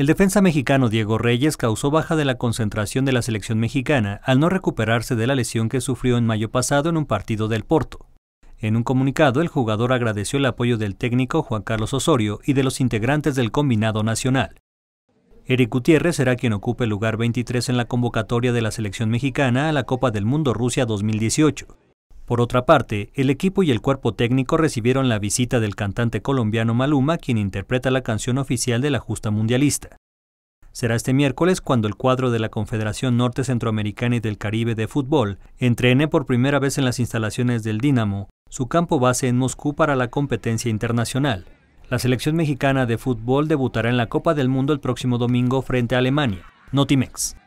El defensa mexicano Diego Reyes causó baja de la concentración de la selección mexicana al no recuperarse de la lesión que sufrió en mayo pasado en un partido del Porto. En un comunicado, el jugador agradeció el apoyo del técnico Juan Carlos Osorio y de los integrantes del combinado nacional. Eric Gutiérrez será quien ocupe el lugar 23 en la convocatoria de la selección mexicana a la Copa del Mundo Rusia 2018. Por otra parte, el equipo y el cuerpo técnico recibieron la visita del cantante colombiano Maluma, quien interpreta la canción oficial de la justa mundialista. Será este miércoles cuando el cuadro de la Confederación Norte Centroamericana y del Caribe de Fútbol entrene por primera vez en las instalaciones del Dinamo, su campo base en Moscú para la competencia internacional. La selección mexicana de fútbol debutará en la Copa del Mundo el próximo domingo frente a Alemania. Notimex.